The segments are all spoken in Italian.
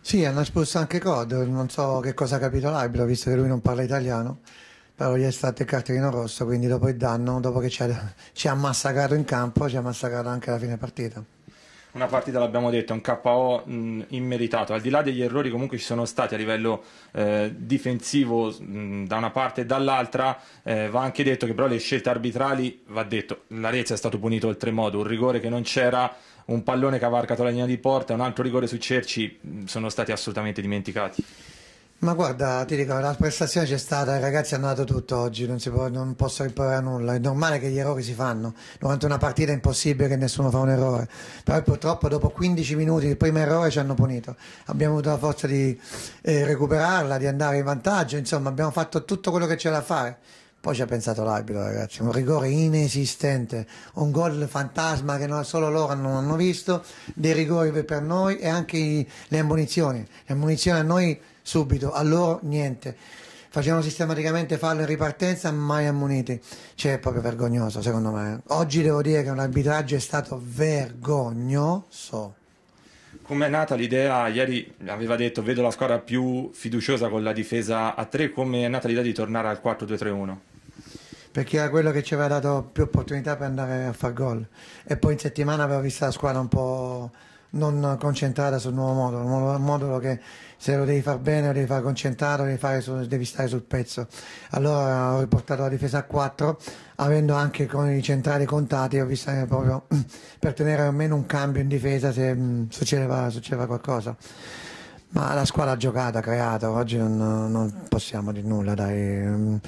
Sì, hanno espulso anche Cod, non so che cosa ha capito l'arbitro, visto che lui non parla italiano, però gli è stato il cartellino rosso, quindi dopo il danno, dopo che ci ha, ci ha massacrato in campo, ci ha massacrato anche la fine partita una partita, l'abbiamo detto, un KO mh, immeritato. Al di là degli errori comunque ci sono stati a livello eh, difensivo mh, da una parte e dall'altra, eh, va anche detto che però le scelte arbitrali, va detto, l'Arezzo è stato punito oltremodo, un rigore che non c'era, un pallone che ha varcato la linea di porta, un altro rigore su Cerci, mh, sono stati assolutamente dimenticati. Ma guarda, ti dico, la prestazione c'è stata, i ragazzi hanno dato tutto oggi, non, può, non posso rimproverare nulla, è normale che gli errori si fanno, durante una partita è impossibile che nessuno fa un errore, però purtroppo dopo 15 minuti il primo errore ci hanno punito, abbiamo avuto la forza di eh, recuperarla, di andare in vantaggio, insomma abbiamo fatto tutto quello che c'era da fare, poi ci ha pensato l'arbitro, ragazzi. Un rigore inesistente, un gol fantasma che solo loro non hanno visto, dei rigori per noi e anche le ammunizioni. Le ammunizioni a noi subito, a loro niente. Facevano sistematicamente fallo in ripartenza, mai ammoniti. Cioè, è proprio vergognoso, secondo me. Oggi devo dire che un arbitraggio è stato vergognoso. Come è nata l'idea? Ieri aveva detto vedo la squadra più fiduciosa con la difesa a 3, come è nata l'idea di tornare al 4-2-3-1? perché era quello che ci aveva dato più opportunità per andare a far gol. E poi in settimana avevo visto la squadra un po' non concentrata sul nuovo modulo, un modulo che se lo devi far bene, lo devi fare concentrato, devi, fare su, devi stare sul pezzo. Allora ho riportato la difesa a 4, avendo anche con i centrali contati, ho visto proprio per tenere almeno un cambio in difesa se mm, succedeva, succedeva qualcosa. Ma la squadra giocata, creata, oggi non, non possiamo dire nulla. Dai.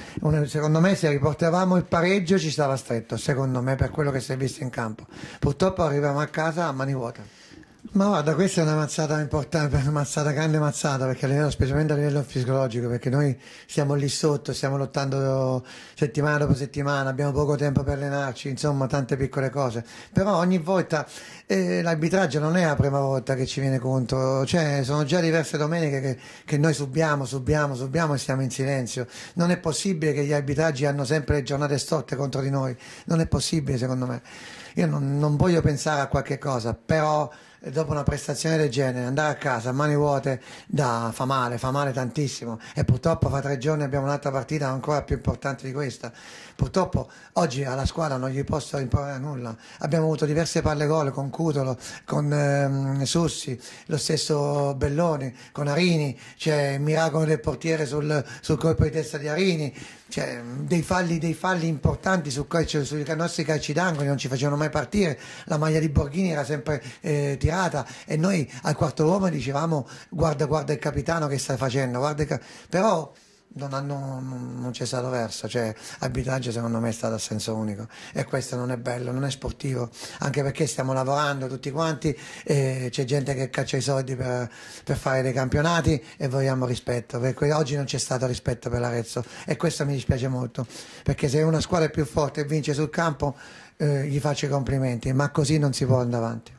Secondo me se riportavamo il pareggio ci stava stretto, secondo me per quello che si è visto in campo. Purtroppo arriviamo a casa a mani vuote. Ma guarda, questa è una mazzata importante, una mazzata, grande mazzata, perché a livello, specialmente a livello fisiologico, perché noi siamo lì sotto, stiamo lottando settimana dopo settimana, abbiamo poco tempo per allenarci, insomma tante piccole cose. Però ogni volta eh, l'arbitraggio non è la prima volta che ci viene contro, cioè sono già diverse domeniche che, che noi subiamo, subiamo, subiamo e stiamo in silenzio. Non è possibile che gli arbitraggi hanno sempre le giornate storte contro di noi, non è possibile secondo me. Io non, non voglio pensare a qualche cosa, però dopo una prestazione del genere andare a casa a mani vuote da, fa male, fa male tantissimo e purtroppo fra tre giorni abbiamo un'altra partita ancora più importante di questa. Purtroppo oggi alla squadra non gli posso rimproverare nulla, abbiamo avuto diverse palle gol con Cutolo, con ehm, Sussi, lo stesso Belloni, con Arini, c'è il miracolo del portiere sul, sul colpo di testa di Arini, cioè, dei, falli, dei falli importanti su, cioè, sui nostri calci d'angolo non ci facevano mai partire la maglia di Borghini era sempre eh, tirata e noi al quarto uomo dicevamo guarda guarda il capitano che sta facendo guarda però non, hanno, non c'è stato verso, cioè arbitraggio secondo me è stato a senso unico e questo non è bello, non è sportivo, anche perché stiamo lavorando tutti quanti, e c'è gente che caccia i soldi per, per, fare dei campionati e vogliamo rispetto, perché oggi non c'è stato rispetto per l'Arezzo e questo mi dispiace molto, perché se una squadra è più forte e vince sul campo eh, gli faccio i complimenti, ma così non si può andare avanti.